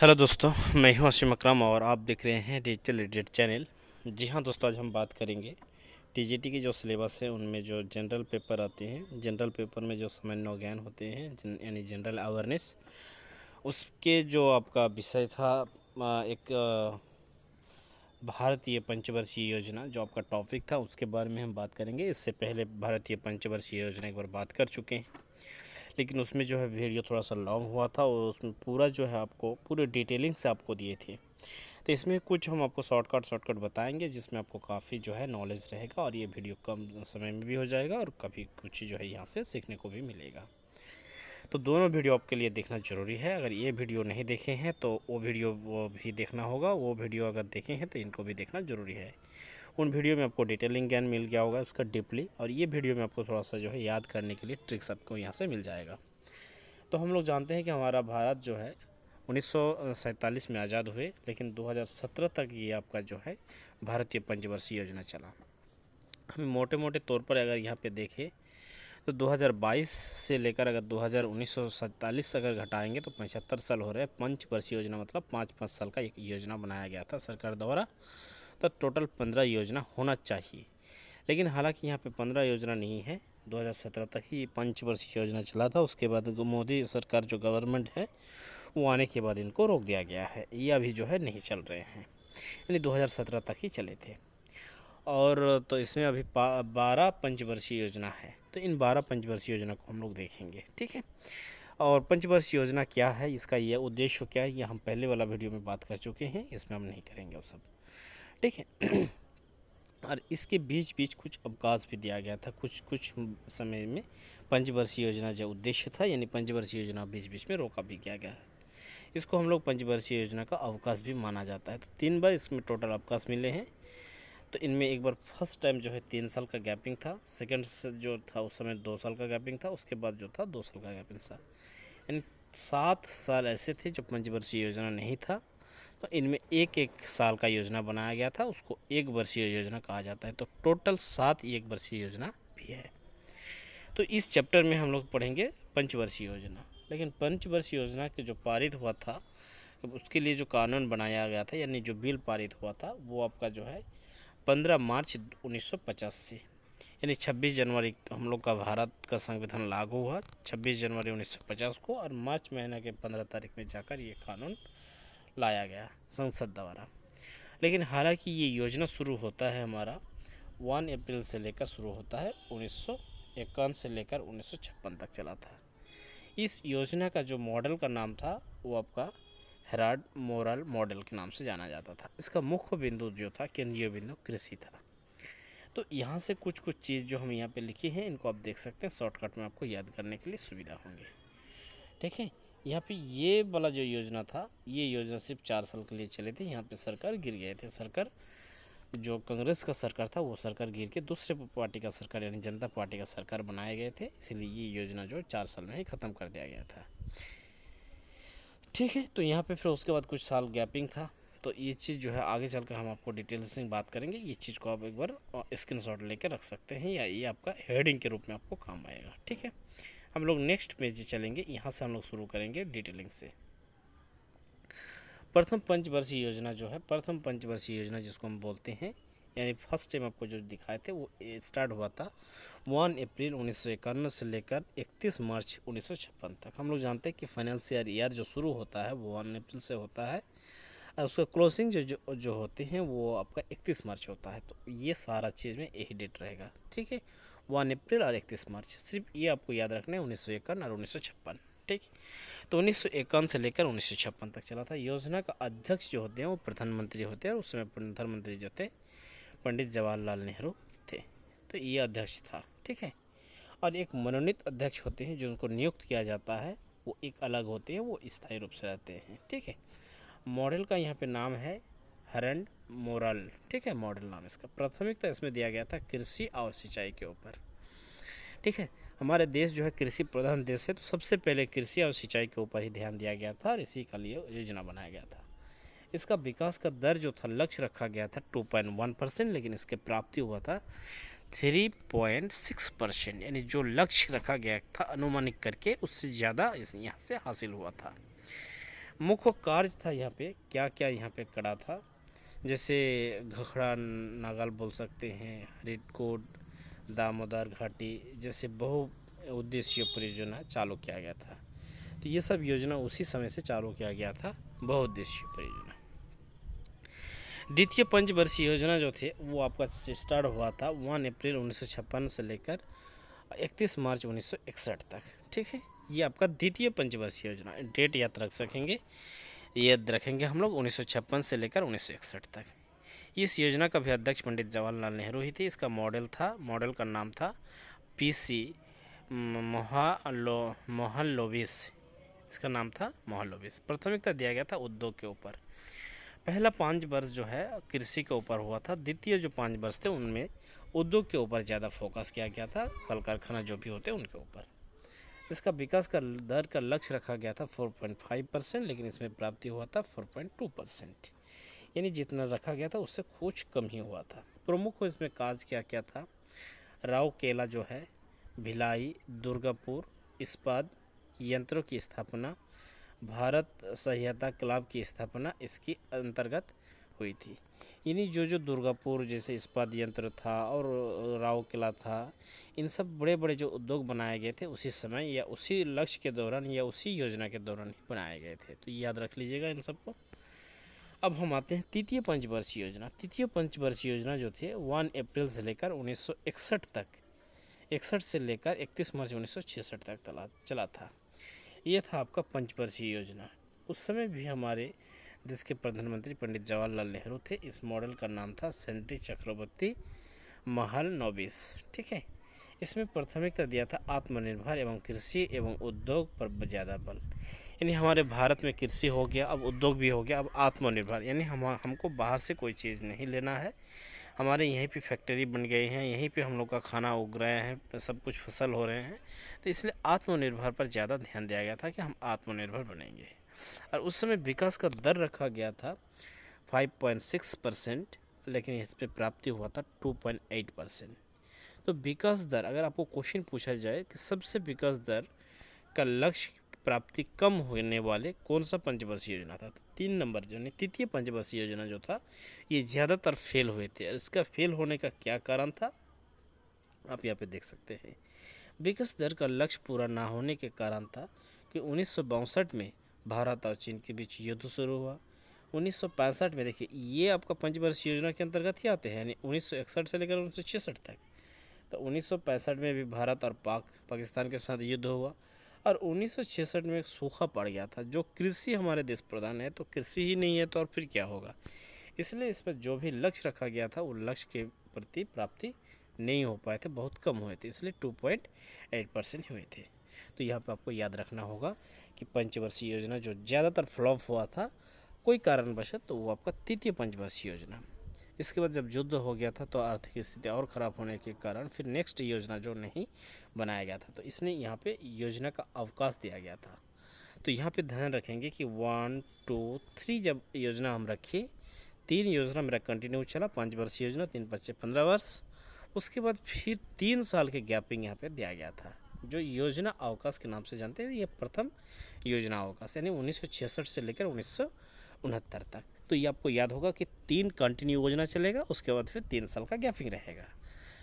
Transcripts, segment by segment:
hello दोस्तों मैं हूं आशिम अक्रम और आप देख रहे हैं डिजिटल एडिट चैनल जी हां दोस्तों आज हम बात करेंगे टीजीटी के जो सिलेबस है उनमें जो जनरल पेपर आते हैं जनरल पेपर में जो सामान्य ज्ञान होते हैं जन, यानी जनरल अवेयरनेस उसके जो आपका विषय था एक भारतीय पंचवर्षीय योजना जो आपका टॉपिक था उसके बारे में हम बात करेंगे इससे पहले भारतीय पंचवर्षीय योजना एक बार बात कर चुके हैं लेकिन उसमें जो है वीडियो थोड़ा सा लॉन्ग हुआ था और उसमें पूरा जो है आपको पूरे डिटेलिंग से आपको दिए थे तो इसमें कुछ हम आपको शॉर्टकट शॉर्टकट बताएंगे जिसमें आपको काफ़ी जो है नॉलेज रहेगा और ये वीडियो कम समय में भी हो जाएगा और कभी कुछ जो है यहाँ से सीखने को भी मिलेगा तो दोनों वीडियो आपके लिए देखना ज़रूरी है अगर ये वीडियो नहीं देखे हैं तो वो वीडियो वो भी देखना होगा वो वीडियो अगर देखे हैं तो इनको भी देखना ज़रूरी है उन वीडियो में आपको डिटेलिंग ज्ञान मिल गया होगा उसका डीपली और ये वीडियो में आपको थोड़ा सा जो है याद करने के लिए ट्रिक्स आपको यहाँ से मिल जाएगा तो हम लोग जानते हैं कि हमारा भारत जो है उन्नीस में आज़ाद हुए लेकिन 2017 तक ये आपका जो है भारतीय पंचवर्षीय योजना चला हम मोटे मोटे तौर पर अगर यहाँ पे देखें तो 2022 से लेकर अगर 2019 अगर घटाएंगे तो पचहत्तर साल हो रहे हैं पंचवर्षीय योजना मतलब पाँच पाँच साल का एक योजना बनाया गया था सरकार द्वारा तो टोटल पंद्रह योजना होना चाहिए लेकिन हालांकि यहाँ पे पंद्रह योजना नहीं है 2017 तक ही पंचवर्षीय योजना चला था उसके बाद मोदी सरकार जो गवर्नमेंट है वो आने के बाद इनको रोक दिया गया है ये अभी जो है नहीं चल रहे हैं यानी 2017 तक ही चले थे और तो इसमें अभी बारह पंचवर्षीय योजना है तो इन बारह पंचवर्षीय योजना को हम लोग देखेंगे ठीक है और पंचवर्ष योजना क्या है इसका यह उद्देश्य क्या है ये हम पहले वाला वीडियो में बात कर चुके हैं इसमें हम नहीं करेंगे अब सब ठीक है और इसके बीच बीच कुछ अवकाश भी दिया गया था कुछ कुछ समय में पंचवर्षीय योजना जो उद्देश्य था यानी पंचवर्षीय योजना बीच बीच में रोका भी किया गया है इसको हम लोग पंचवर्षीय योजना का अवकाश भी माना जाता है तो तीन बार इसमें टोटल अवकाश मिले हैं तो इनमें एक बार फर्स्ट टाइम जो है तीन साल का गैपिंग था सेकंड जो था उस समय दो साल का गैपिंग था उसके बाद जो था दो साल का गैपिंग था यानी सात साल ऐसे थे जो पंचवर्षीय योजना नहीं था तो इनमें एक एक साल का योजना बनाया गया था उसको एक वर्षीय योजना कहा जाता है तो टोटल सात एक वर्षीय योजना भी है तो इस चैप्टर में हम लोग पढ़ेंगे पंचवर्षीय योजना लेकिन पंचवर्षीय योजना के जो पारित हुआ था उसके लिए जो कानून बनाया गया था यानी जो बिल पारित हुआ था वो आपका जो है पंद्रह मार्च उन्नीस से यानी 26 जनवरी हम लोग का भारत का संविधान लागू हुआ 26 जनवरी 1950 को और मार्च महीना के 15 तारीख में जाकर ये कानून लाया गया संसद द्वारा लेकिन हालांकि ये योजना शुरू होता है हमारा वन अप्रैल से लेकर शुरू होता है उन्नीस से लेकर उन्नीस तक चला था इस योजना का जो मॉडल का नाम था वो आपका हेराड मोरल मॉडल के नाम से जाना जाता था इसका मुख्य बिंदु जो था केंद्रीय बिंदु कृषि था तो यहाँ से कुछ कुछ चीज़ जो हम यहाँ पे लिखी हैं इनको आप देख सकते हैं शॉर्टकट में आपको याद करने के लिए सुविधा होंगी ठीक है यहाँ पे ये वाला जो योजना था ये योजना सिर्फ चार साल के लिए चले थे यहाँ पे सरकार गिर गए थे सरकार जो कांग्रेस का सरकार था वो सरकार गिर के दूसरे पार्टी का सरकार यानी जनता पार्टी का सरकार बनाए गए थे इसलिए ये योजना जो चार साल में ही ख़त्म कर दिया गया था ठीक है तो यहाँ पे फिर उसके बाद कुछ साल गैपिंग था तो ये चीज़ जो है आगे चलकर हम आपको डिटेल्स में बात करेंगे ये चीज़ को आप एक बार स्क्रीन शॉट रख सकते हैं या ये आपका हेडिंग के रूप में आपको काम आएगा ठीक है हम लोग नेक्स्ट पेज चलेंगे यहाँ से हम लोग शुरू करेंगे डिटेलिंग से प्रथम पंचवर्षीय योजना जो है प्रथम पंचवर्षीय योजना जिसको हम बोलते हैं यानी फर्स्ट टाइम आपको जो दिखाए थे वो स्टार्ट हुआ था वन अप्रैल उन्नीस से लेकर इकतीस मार्च उन्नीस तक हम लोग जानते हैं कि फाइनेंशियल ईयर जो शुरू होता है वो वन अप्रैल से होता है और उसका क्लोजिंग जो जो जो होते हैं वो आपका 31 मार्च होता है तो ये सारा चीज़ में यही डेट रहेगा ठीक है वन अप्रैल और इकतीस मार्च सिर्फ ये आपको याद रखना है उन्नीस और उन्नीस ठीक तो उन्नीस से लेकर उन्नीस तक चला था योजना का अध्यक्ष जो होते हैं वो प्रधानमंत्री होते हैं उस समय प्रधानमंत्री जो थे पंडित जवाहरलाल नेहरू थे तो ये अध्यक्ष था ठीक है और एक मनोनीत अध्यक्ष होते हैं जो उनको नियुक्त किया जाता है वो एक अलग होते हैं वो स्थायी रूप से रहते हैं ठीक है मॉडल का यहाँ पे नाम है हरण मोरल ठीक है मॉडल नाम इसका प्राथमिकता इसमें दिया गया था कृषि और सिंचाई के ऊपर ठीक है हमारे देश जो है कृषि प्रधान देश है तो सबसे पहले कृषि और सिंचाई के ऊपर ही ध्यान दिया गया था और इसी का लिए योजना बनाया गया था इसका विकास का दर जो था लक्ष्य रखा गया था टू पॉइंट वन परसेंट लेकिन इसके प्राप्ति हुआ था थ्री पॉइंट सिक्स परसेंट यानी जो लक्ष्य रखा गया था अनुमानित करके उससे ज़्यादा इस यहाँ से हासिल हुआ था मुख्य कार्य था यहाँ पे क्या क्या यहाँ पे कड़ा था जैसे घखड़ा नागल बोल सकते हैं हरिटकोट दामोदर घाटी जैसे बहु उद्देश्य परियोजना चालू किया गया था तो ये सब योजना उसी समय से चालू किया गया था बहुउद्देशीय परियोजना द्वितीय पंचवर्षीय योजना जो थी वो आपका स्टार्ट हुआ था वन अप्रैल उन्नीस से लेकर इकतीस मार्च उन्नीस तक ठीक है ये आपका द्वितीय पंचवर्षीय योजना डेट याद रख सकेंगे याद रखेंगे हम लोग उन्नीस से लेकर उन्नीस तक इस योजना का भी अध्यक्ष पंडित जवाहरलाल नेहरू ही थे इसका मॉडल था मॉडल का नाम था पी सी मोहलो मोहलोविस इसका नाम था मोहल्लोविस प्राथमिकता दिया गया था उद्योग के ऊपर पहला पाँच वर्ष जो है कृषि के ऊपर हुआ था द्वितीय जो पाँच वर्ष थे उनमें उद्योग के ऊपर ज़्यादा फोकस किया गया था कल कारखाना जो भी होते उनके ऊपर इसका विकास का दर का लक्ष्य रखा गया था 4.5 परसेंट लेकिन इसमें प्राप्ति हुआ था 4.2 परसेंट यानी जितना रखा गया था उससे कुछ कम ही हुआ था प्रमुख इसमें काज क्या क्या था राव केला जो है भिलाई दुर्गापुर इस्पात यंत्रों की स्थापना भारत सहायता क्लब की स्थापना इसकी अंतर्गत हुई थी इन्हीं जो जो दुर्गापुर जैसे इस्पात यंत्र था और राव किला था इन सब बड़े बड़े जो उद्योग बनाए गए थे उसी समय या उसी लक्ष्य के दौरान या उसी योजना के दौरान ही बनाए गए थे तो याद रख लीजिएगा इन सबको अब हम आते हैं तृतीय पंचवर्षीय योजना तृतीय पंचवर्षीय योजना जो थी वन अप्रैल से लेकर उन्नीस तक इकसठ से लेकर इकतीस मार्च उन्नीस तक चला चला था ये था आपका पंचवर्षीय योजना उस समय भी हमारे देश के प्रधानमंत्री पंडित जवाहरलाल नेहरू थे इस मॉडल का नाम था सेंट्री चक्रवर्ती महल नोबिस ठीक है इसमें प्राथमिकता दिया था आत्मनिर्भर एवं कृषि एवं उद्योग पर ज़्यादा बल यानी हमारे भारत में कृषि हो गया अब उद्योग भी हो गया अब आत्मनिर्भर यानी हम हमको बाहर से कोई चीज़ नहीं लेना है हमारे यहीं पे फैक्ट्री बन गई हैं यहीं पे हम लोग का खाना उग रहे हैं सब कुछ फसल हो रहे हैं तो इसलिए आत्मनिर्भर पर ज़्यादा ध्यान दिया गया था कि हम आत्मनिर्भर बनेंगे और उस समय विकास का दर रखा गया था 5.6 परसेंट लेकिन इस पर प्राप्ति हुआ था 2.8 परसेंट तो विकास दर अगर आपको क्वेश्चन पूछा जाए कि सबसे विकास दर का लक्ष्य प्राप्ति कम होने वाले कौन सा पंचवर्षीय योजना था तो तीन नंबर जो यानी तृतीय पंचवर्षीय योजना जो था ये ज़्यादातर फेल हुए थे इसका फेल होने का क्या कारण था आप यहाँ पे देख सकते हैं विकास दर का लक्ष्य पूरा ना होने के कारण था कि उन्नीस में भारत और चीन के बीच युद्ध शुरू हुआ 1965 में देखिए ये आपका पंचवर्षीय योजना के अंतर्गत ही आते हैं यानी उन्नीस से लेकर उन्नीस तक तो उन्नीस में भी भारत और पाक पाकिस्तान के साथ युद्ध हुआ और 1966 में एक सूखा पड़ गया था जो कृषि हमारे देश प्रधान है तो कृषि ही नहीं है तो और फिर क्या होगा इसलिए इस पर जो भी लक्ष्य रखा गया था वो लक्ष्य के प्रति प्राप्ति नहीं हो पाए थे बहुत कम हुए थे इसलिए 2.8 परसेंट हुए थे तो यहाँ पर आपको याद रखना होगा कि पंचवर्षीय योजना जो ज़्यादातर फ्लॉप हुआ था कोई कारणवश तो वो आपका तृतीय पंचवर्षीय योजना इसके बाद जब युद्ध हो गया था तो आर्थिक स्थिति और ख़राब होने के कारण फिर नेक्स्ट योजना जो नहीं बनाया गया था तो इसने यहाँ पे योजना का अवकाश दिया गया था तो यहाँ पे ध्यान रखेंगे कि वन टू थ्री जब योजना हम रखी तीन योजना मेरा कंटिन्यू चला पाँच वर्ष योजना तीन पच्चीस पंद्रह वर्ष उसके बाद फिर तीन साल के गैपिंग यहाँ पर दिया गया था जो योजना अवकाश के नाम से जानते हैं ये प्रथम योजना अवकाश यानी उन्नीस से लेकर उन्नीस तक तो ये आपको याद होगा कि तीन कंटिन्यू योजना चलेगा उसके बाद फिर तीन साल का गैपिंग रहेगा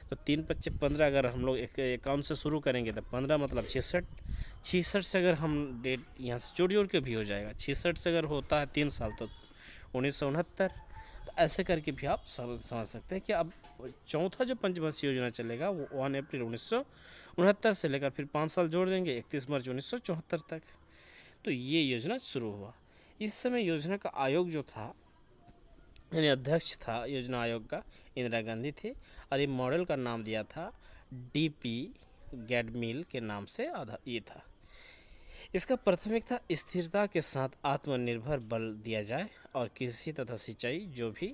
तो तीन पच्चे पंद्रह अगर हम लोग एक अकाउंट से शुरू करेंगे तो पंद्रह मतलब छिसठ छिसठ से अगर हम डेट यहाँ से जोड़ जोड़ के भी हो जाएगा छिसठ से अगर होता है तीन साल तो उन्नीस सौ उनहत्तर तो ऐसे करके भी आप समझ सकते हैं कि अब चौथा जो पंचवर्षीय योजना चलेगा वो वन अप्रैल उन्नीस सौ उनहत्तर से लेकर फिर पाँच साल जोड़ देंगे इकतीस मार्च उन्नीस सौ चौहत्तर तक तो ये योजना शुरू हुआ इस समय योजना का आयोग जो था यानी अध्यक्ष था योजना आयोग का इंदिरा गांधी थे और ये मॉडल का नाम दिया था डी पी गैडमिल के नाम से आधा ये था इसका प्राथमिक था स्थिरता के साथ आत्मनिर्भर बल दिया जाए और कृषि तथा सिंचाई जो भी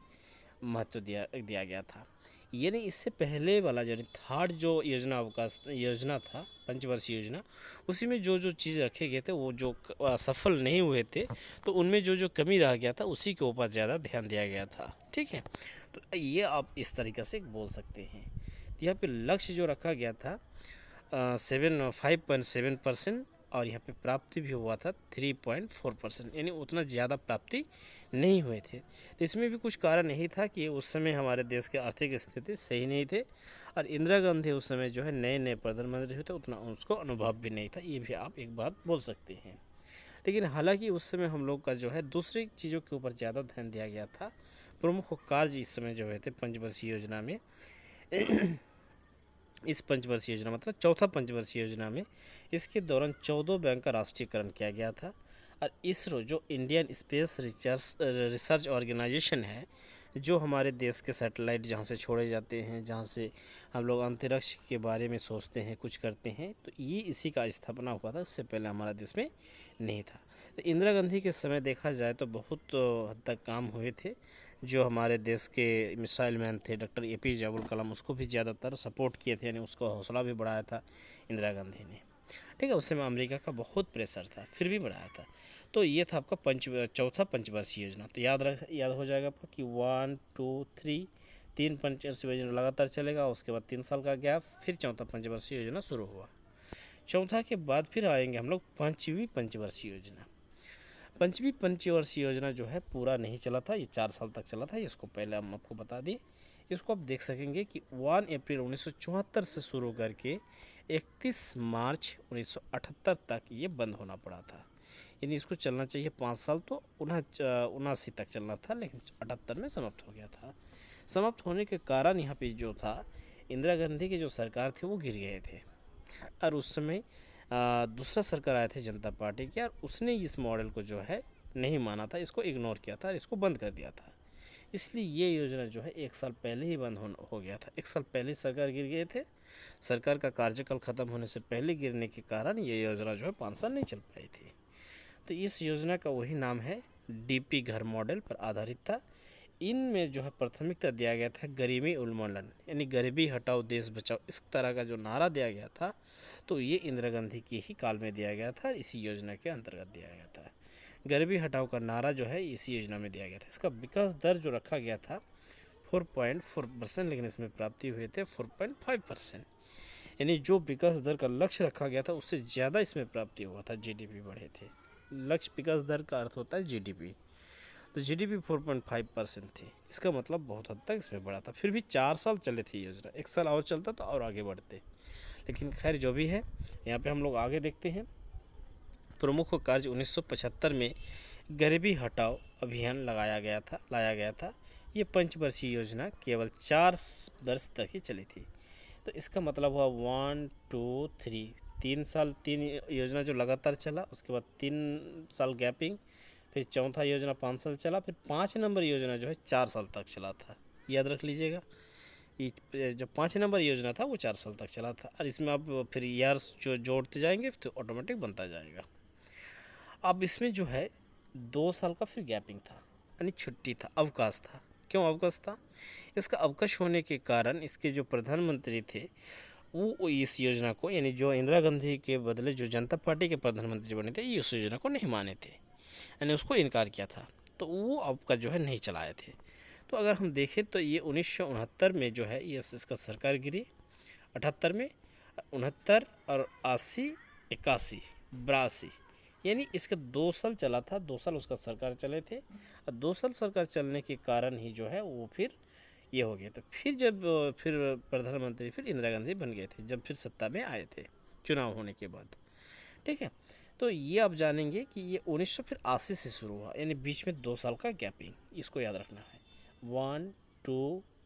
महत्व दिया दिया गया था यानी इससे पहले वाला जो थर्ड जो योजना अवकाश योजना था पंचवर्षीय योजना उसी में जो जो चीज़ रखे गए थे वो जो सफल नहीं हुए थे तो उनमें जो जो कमी रह गया था उसी के ऊपर ज़्यादा ध्यान दिया गया था ठीक है तो ये आप इस तरीके से बोल सकते हैं यहाँ पे लक्ष्य जो रखा गया था seven five point seven percent और यहाँ पे प्राप्ति भी हुआ था थ्री पॉइंट फोर परसेंट यानी उतना ज़्यादा प्राप्ति नहीं हुए थे तो इसमें भी कुछ कारण यही था कि उस समय हमारे देश के आर्थिक स्थिति सही नहीं थे और इंदिरा गांधी उस समय जो है नए नए प्रधानमंत्री हुए थे उतना उसको अनुभव भी नहीं था ये भी आप एक बात बोल सकते हैं लेकिन हालांकि उस समय हम लोग का जो है दूसरी चीज़ों के ऊपर ज़्यादा ध्यान दिया गया था प्रमुख कार्य इस समय जो है थे पंचवर्षीय योजना में इस पंचवर्षीय योजना मतलब चौथा पंचवर्षीय योजना में इसके दौरान चौदह बैंक का राष्ट्रीयकरण किया गया था और इसरो जो Indian space research research organisation है जो हमारे देश के सैटेलाइट जहाँ से छोड़े जाते हैं जहाँ से हम लोग अंतरिक्ष के बारे में सोचते हैं कुछ करते हैं तो ये इसी का स्थापना हुआ था उससे पहले हमारा देश में नहीं था तो इंदिरा गांधी के समय देखा जाए तो बहुत हद तक काम हुए थे जो हमारे देश के मिसाइल मैन थे doctor A P J Abdul Kalam उसको भी ज़्यादातर सपोर्ट किए थे यानी उसको हौसला भी बढ़ाया था इंदिरा गांधी ने ठीक है उस समय अमरीका का बहुत प्रेशर था फिर भी बढ़ाया था तो ये था आपका पंच चौथा पंचवर्षीय योजना तो याद रख याद हो जाएगा आपका कि वन टू थ्री तीन पंचवर्षीय योजना लगातार चलेगा उसके बाद तीन साल का गैप फिर चौथा पंचवर्षीय योजना शुरू हुआ चौथा के बाद फिर आएंगे हम लोग पाँचवीं पंचवर्षीय योजना पंचवीं पंचवर्षीय योजना जो है पूरा नहीं चला था ये चार साल तक चला था इसको पहले हम आपको बता दें इसको आप देख सकेंगे कि वन अप्रैल उन्नीस से शुरू करके इकतीस मार्च उन्नीस तक ये बंद होना पड़ा था यानी इसको चलना चाहिए पाँच साल तो उनासी तक चलना था लेकिन अठहत्तर में समाप्त हो गया था समाप्त होने के कारण यहाँ पे जो था इंदिरा गांधी की जो सरकार थी वो गिर गए थे और उस समय दूसरा सरकार आए थे जनता पार्टी की और उसने इस मॉडल को जो है नहीं माना था इसको इग्नोर किया था और इसको बंद कर दिया था इसलिए ये योजना जो है एक साल पहले ही बंद हो, हो गया था एक साल पहले सरकार गिर गए थे सरकार का कार्यकाल ख़त्म होने से पहले गिरने के कारण ये योजना जो है पाँच साल नहीं चल पाई थी तो इस योजना का वही नाम है डीपी घर मॉडल पर आधारित था इनमें जो है प्राथमिकता दिया गया था गरीबी उन्मूलन यानी गरीबी हटाओ देश बचाओ इस तरह का जो नारा दिया गया था तो ये इंदिरा गांधी के ही काल में दिया गया था इसी योजना के अंतर्गत दिया गया था गरीबी हटाओ का नारा जो है इसी योजना में दिया गया था इसका विकास दर जो रखा गया था फोर पॉइंट फोर परसेंट लेकिन इसमें प्राप्ति हुए थे फोर पॉइंट फाइव परसेंट यानी जो विकास दर का लक्ष्य रखा गया था उससे ज़्यादा इसमें प्राप्ति हुआ था जीडीपी बढ़े थे लक्ष्य विकास दर का अर्थ होता है जीडीपी तो जीडीपी 4.5 परसेंट थी इसका मतलब बहुत हद तक इसमें बढ़ा था फिर भी चार साल चले थी योजना एक साल और चलता तो और आगे बढ़ते लेकिन खैर जो भी है यहाँ पे हम लोग आगे देखते हैं प्रमुख कार्य 1975 में गरीबी हटाओ अभियान लगाया गया था लाया गया था ये पंचवर्षीय योजना केवल चार वर्ष तक ही चली थी तो इसका मतलब हुआ वन टू थ्री तीन साल तीन योजना जो लगातार चला उसके बाद तीन साल गैपिंग फिर चौथा योजना पाँच साल चला फिर पाँच नंबर योजना जो है चार साल तक चला था याद रख लीजिएगा जो पाँच नंबर योजना था वो चार साल तक चला था और इसमें आप फिर ईयर्स जो जोड़ते जाएंगे तो ऑटोमेटिक बनता जाएगा अब इसमें जो है दो साल का फिर गैपिंग था यानी छुट्टी था अवकाश था क्यों अवकाश था इसका अवकाश होने के कारण इसके जो प्रधानमंत्री थे वो इस योजना को यानी जो इंदिरा गांधी के बदले जो जनता पार्टी के प्रधानमंत्री बने थे ये उस योजना को नहीं माने थे यानी उसको इनकार किया था तो वो आपका जो है नहीं चलाए थे तो अगर हम देखें तो ये उन्नीस में जो है ये इसका सरकार गिरी अठहत्तर में उनहत्तर और अस्सी इक्यासी बरासी यानी इसका दो साल चला था दो साल उसका सरकार चले थे और दो साल सरकार चलने के कारण ही जो है वो फिर ये हो गया तो फिर जब फिर प्रधानमंत्री फिर इंदिरा गांधी बन गए थे जब फिर सत्ता में आए थे चुनाव होने के बाद ठीक है तो ये आप जानेंगे कि ये उन्नीस सौ फिर अस्सी से शुरू हुआ यानी बीच में दो साल का गैपिंग इसको याद रखना है वन टू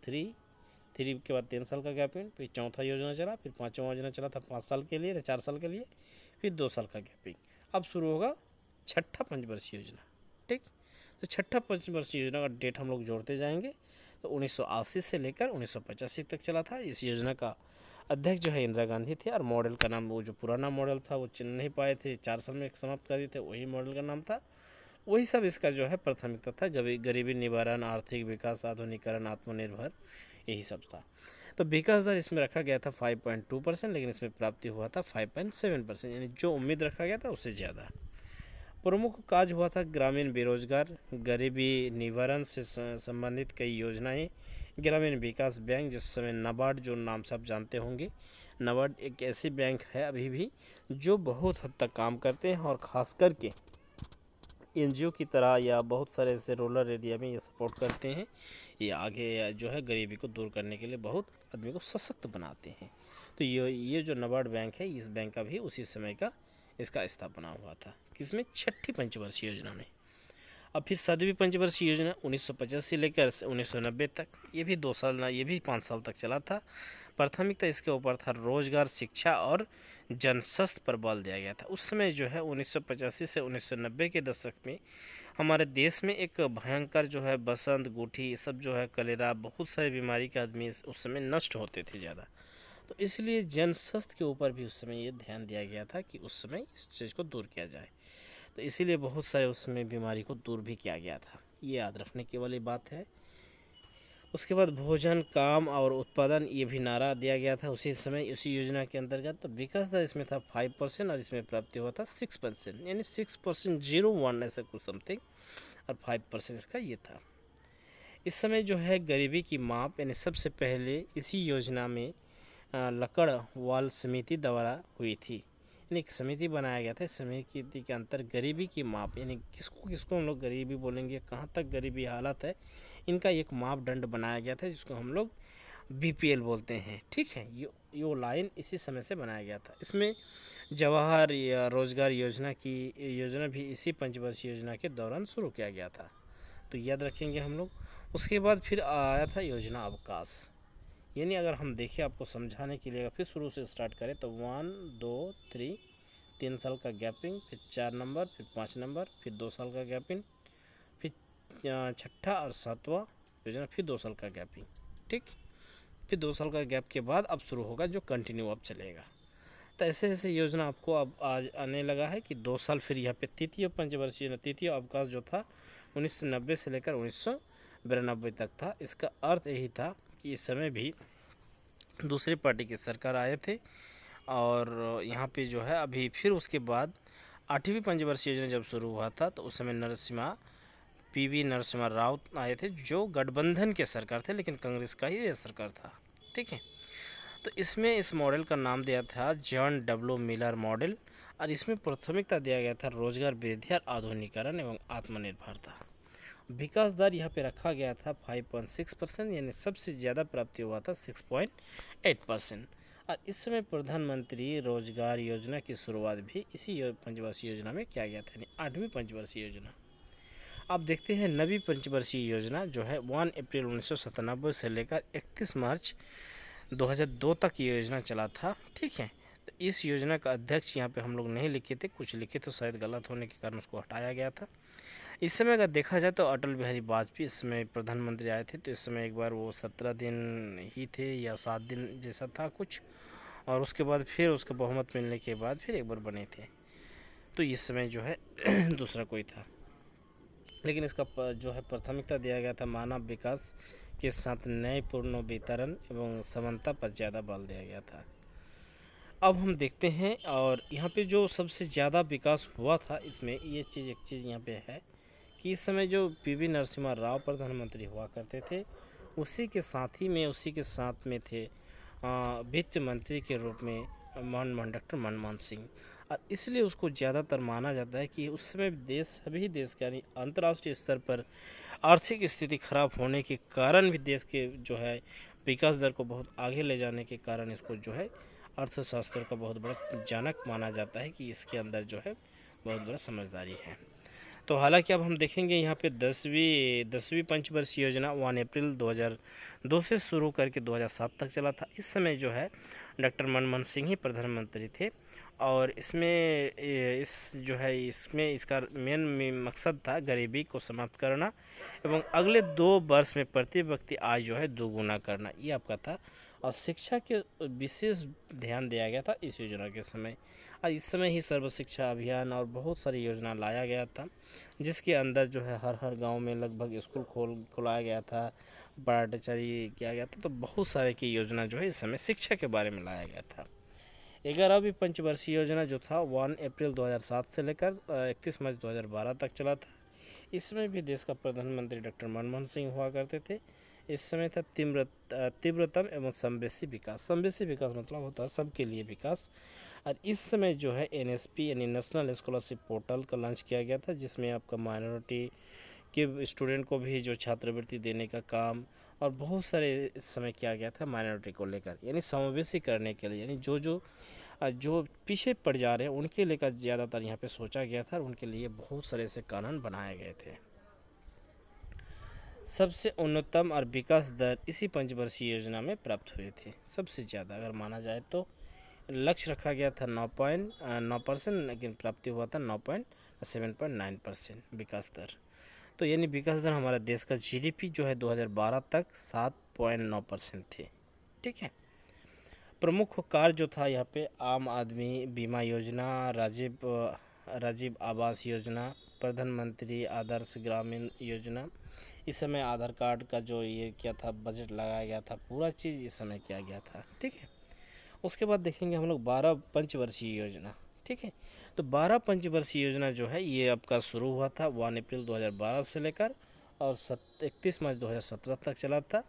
थ्री थ्री के बाद तीन साल का गैपिंग फिर चौथा योजना चला फिर पाँचवा योजना चला था पाँच साल के लिए चार साल के लिए फिर दो साल का गैपिंग अब शुरू होगा छठा पंचवर्षीय योजना ठीक तो छठा पंचवर्षीय योजना का डेट हम लोग जोड़ते जाएंगे तो उन्नीस से लेकर उन्नीस तक चला था इस योजना का अध्यक्ष जो है इंदिरा गांधी थे और मॉडल का नाम वो जो पुराना मॉडल था वो चिन्ह नहीं पाए थे चार साल में समाप्त कर दिए थे वही मॉडल का नाम था वही सब इसका जो है प्राथमिकता था गरीबी निवारण आर्थिक विकास आधुनिकरण आत्मनिर्भर यही सब था तो विकास दर इसमें रखा गया था 5.2 परसेंट लेकिन इसमें प्राप्ति हुआ था 5.7 परसेंट यानी जो उम्मीद रखा गया था उससे ज़्यादा प्रमुख काज हुआ था ग्रामीण बेरोजगार गरीबी निवारण से संबंधित कई योजनाएं ग्रामीण विकास बैंक जिस समय नाबार्ड जो नाम से आप जानते होंगे नबार्ड एक ऐसी बैंक है अभी भी जो बहुत हद तक काम करते हैं और ख़ास करके एन की तरह या बहुत सारे ऐसे रूरल एरिया में ये सपोर्ट करते हैं ये आगे जो है गरीबी को दूर करने के लिए बहुत आदमी को सशक्त बनाते हैं तो ये ये जो नबार्ड बैंक है इस बैंक का भी उसी समय का इसका स्थापना हुआ था किसमें छठी पंचवर्षीय योजना में अब फिर सातवीं पंचवर्षीय योजना 1950 से लेकर नब्बे तक ये भी दो साल ना ये भी पाँच साल तक चला था प्राथमिकता इसके ऊपर था रोजगार शिक्षा और जनस्वास्थ्य पर बल दिया गया था उस समय जो है पचासी से नब्बे के दशक में हमारे देश में एक भयंकर जो है बसंत गुठी ये सब जो है कलेरा बहुत सारे बीमारी के आदमी उस समय नष्ट होते थे ज़्यादा तो इसलिए जनस्वास्थ्य के ऊपर भी उस समय ये ध्यान दिया गया था कि उस समय इस चीज़ को दूर किया जाए तो इसीलिए बहुत सारे उसमें बीमारी को दूर भी किया गया था ये याद रखने की वाली बात है उसके बाद भोजन काम और उत्पादन ये भी नारा दिया गया था उसी समय उसी योजना के अंतर्गत तो विकास दर इसमें था फाइव परसेंट और इसमें प्राप्ति हुआ था सिक्स परसेंट यानी सिक्स परसेंट जीरो वन ऐसा कुछ समथिंग और फाइव परसेंट इसका ये था इस समय जो है गरीबी की माप यानी सबसे पहले इसी योजना में लकड़ वाल समिति द्वारा हुई थी अपनी एक समिति बनाया गया था समिति के अंतर गरीबी की माप यानी किसको किसको हम लोग गरीबी बोलेंगे कहाँ तक गरीबी हालत है इनका एक मापदंड बनाया गया था जिसको हम लोग बी बोलते हैं ठीक है यो यो लाइन इसी समय से बनाया गया था इसमें जवाहर या रोजगार योजना की योजना भी इसी पंचवर्षीय योजना के दौरान शुरू किया गया था तो याद रखेंगे हम लोग उसके बाद फिर आया था योजना अवकाश यानी अगर हम देखें आपको समझाने के लिए अगर फिर शुरू से स्टार्ट करें तो वन दो थ्री तीन साल का गैपिंग फिर चार नंबर फिर पाँच नंबर फिर दो साल का गैपिंग फिर छठा और सातवा योजना फिर दो साल का गैपिंग ठीक फिर दो साल का गैप के बाद अब शुरू होगा जो कंटिन्यू अब चलेगा तो ऐसे ऐसे योजना आपको अब आज आने लगा है कि दो साल फिर यहाँ पे तृतीय पंचवर्षीय तृतीय अवकाश जो था उन्नीस से लेकर उन्नीस तक था इसका अर्थ यही था कि इस समय भी दूसरे पार्टी की सरकार आए थे और यहाँ पे जो है अभी फिर उसके बाद आठवीं पंचवर्षीय योजना जब शुरू हुआ था तो उस समय नरसिम्हा पी वी नरसिम्हा राव आए थे जो गठबंधन के सरकार थे लेकिन कांग्रेस का ही यह सरकार था ठीक है तो इसमें इस मॉडल का नाम दिया था जॉन डब्ल्यू मिलर मॉडल और इसमें प्राथमिकता दिया गया था रोजगार वृद्धि और आधुनिकीकरण एवं आत्मनिर्भरता विकास दर यहाँ पे रखा गया था 5.6 परसेंट यानी सबसे ज़्यादा प्राप्ति हुआ था 6.8 परसेंट और इस समय प्रधानमंत्री रोजगार योजना की शुरुआत भी इसी पंचवर्षीय योजना में किया गया था यानी आठवीं पंचवर्षीय योजना आप देखते हैं नवी पंचवर्षीय योजना जो है वन अप्रैल उन्नीस से लेकर इकतीस मार्च दो तक ये योजना चला था ठीक है तो इस योजना का अध्यक्ष यहाँ पे हम लोग नहीं लिखे थे कुछ लिखे तो शायद गलत होने के कारण उसको हटाया गया था इस समय अगर देखा जाए तो अटल बिहारी वाजपेयी इस समय प्रधानमंत्री आए थे तो इस समय एक बार वो सत्रह दिन ही थे या सात दिन जैसा था कुछ और उसके बाद फिर उसका बहुमत मिलने के बाद फिर एक बार बने थे तो इस समय जो है दूसरा कोई था लेकिन इसका जो है प्राथमिकता दिया गया था मानव विकास के साथ न्यायपूर्ण वितरण एवं समानता पर ज़्यादा बल दिया गया था अब हम देखते हैं और यहाँ पे जो सबसे ज़्यादा विकास हुआ था इसमें ये चीज़ एक चीज़ यहाँ पे है कि इस समय जो पीवी नरसिम्हा राव प्रधानमंत्री हुआ करते थे उसी के साथ ही में उसी के साथ में थे वित्त मंत्री के रूप में मन मन डॉक्टर मनमोहन सिंह और इसलिए उसको ज़्यादातर माना जाता है कि उस समय देश सभी देश का यानी अंतर्राष्ट्रीय स्तर पर आर्थिक स्थिति खराब होने के कारण भी देश के जो है विकास दर को बहुत आगे ले जाने के कारण इसको जो है अर्थशास्त्र का बहुत बड़ा जनक माना जाता है कि इसके अंदर जो है बहुत बड़ा समझदारी है तो हालांकि अब हम देखेंगे यहाँ पे दसवीं दसवीं पंचवर्ष योजना वन अप्रैल 2002 से शुरू करके 2007 तक चला था इस समय जो है डॉक्टर मनमोहन सिंह ही प्रधानमंत्री थे और इसमें इस जो है इसमें इसका मेन मकसद था गरीबी को समाप्त करना एवं अगले दो वर्ष में प्रति व्यक्ति आय जो है दोगुना करना ये आपका था और शिक्षा के विशेष ध्यान दिया गया था इस योजना के समय इस समय ही सर्व शिक्षा अभियान और बहुत सारी योजना लाया गया था जिसके अंदर जो है हर हर गांव में लगभग स्कूल खोल खुलाया गया था बड़ा किया गया था तो बहुत सारे की योजना जो है इस समय शिक्षा के बारे में लाया गया था ग्यारहवीं पंचवर्षीय योजना जो था वन अप्रैल 2007 से लेकर इकतीस मार्च 2012 तक चला था इसमें भी देश का प्रधानमंत्री डॉक्टर मनमोहन सिंह हुआ करते थे इस समय था तीव्र तीव्रतम एवं समवेशी विकास समवेशी विकास मतलब होता है सबके लिए विकास और इस समय जो है एन यानी नेशनल स्कॉलरशिप पोर्टल का लॉन्च किया गया था जिसमें आपका माइनॉरिटी के स्टूडेंट को भी जो छात्रवृत्ति देने का काम और बहुत सारे इस समय किया गया था माइनॉरिटी को लेकर यानी समावेशी करने के लिए यानी जो जो जो पीछे पड़ जा रहे हैं उनके लेकर ज़्यादातर यहाँ पे सोचा गया था और उनके लिए बहुत सारे ऐसे कानून बनाए गए थे सबसे उन्नतम और विकास दर इसी पंचवर्षीय योजना में प्राप्त हुई थी सबसे ज़्यादा अगर माना जाए तो लक्ष्य रखा गया था नौ पॉइंट नौ परसेंट लेकिन प्राप्ति हुआ था नौ point seven point nine percent विकास दर तो यानी विकास दर हमारे देश का जीडीपी जो है 2012 तक सात पॉइंट नौ परसेंट थी ठीक है प्रमुख कार्य जो था यहाँ पे आम आदमी बीमा योजना राजीव राजीव आवास योजना प्रधानमंत्री आदर्श ग्रामीण योजना इस समय आधार कार्ड का जो ये किया था बजट लगाया गया था पूरा चीज़ इस समय किया गया था ठीक है उसके बाद देखेंगे हम लोग बारह पंचवर्षीय योजना ठीक है तो बारह पंचवर्षीय योजना जो है ये आपका शुरू हुआ था वन अप्रैल 2012 से लेकर और सत इकतीस मार्च 2017 तक चला था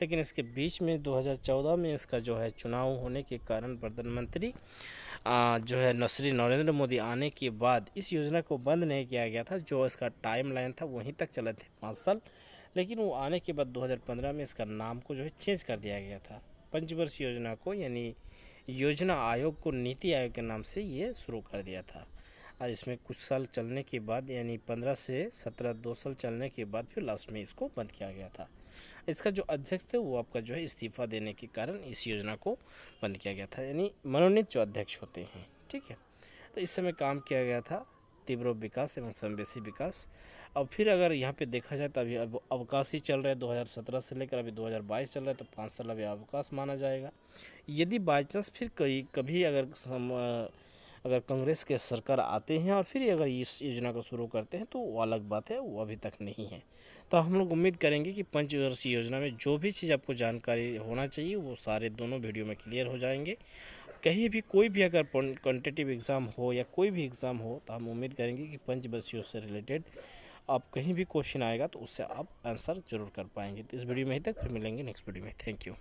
लेकिन इसके बीच में 2014 में इसका जो है चुनाव होने के कारण प्रधानमंत्री जो है श्री नरेंद्र मोदी आने के बाद इस योजना को बंद नहीं किया गया था जो इसका टाइम लाइन था वहीं तक चले थे पाँच साल लेकिन वो आने के बाद 2015 में इसका नाम को जो है चेंज कर दिया गया था पंचवर्षीय योजना को यानी योजना आयोग को नीति आयोग के नाम से ये शुरू कर दिया था और इसमें कुछ साल चलने के बाद यानी पंद्रह से सत्रह दो साल चलने के बाद फिर लास्ट में इसको बंद किया गया था इसका जो अध्यक्ष थे वो आपका जो है इस्तीफा देने के कारण इस योजना को बंद किया गया था यानी मनोनीत जो अध्यक्ष होते हैं ठीक है तो इस समय काम किया गया था तीव्र विकास एवं समवेशी विकास और फिर अगर यहाँ पे देखा जाए तो अभी अवकाश ही चल रहा है 2017 से लेकर अभी 2022 चल रहा है तो पाँच साल अभी अवकाश माना जाएगा यदि बाई चांस फिर कई कभी अगर हम अगर कांग्रेस के सरकार आते हैं और फिर अगर इस योजना को शुरू करते हैं तो वो अलग बात है वो अभी तक नहीं है तो हम लोग उम्मीद करेंगे कि पंचवर्षीय योजना में जो भी चीज़ आपको जानकारी होना चाहिए वो सारे दोनों वीडियो में क्लियर हो जाएंगे कहीं भी कोई भी अगर क्वान्टिटिव एग्ज़ाम हो या कोई भी एग्ज़ाम हो तो हम उम्मीद करेंगे कि पंचवर्षीय से रिलेटेड आप कहीं भी क्वेश्चन आएगा तो उससे आप आंसर जरूर कर पाएंगे तो इस वीडियो में ही तक फिर मिलेंगे नेक्स्ट वीडियो में थैंक यू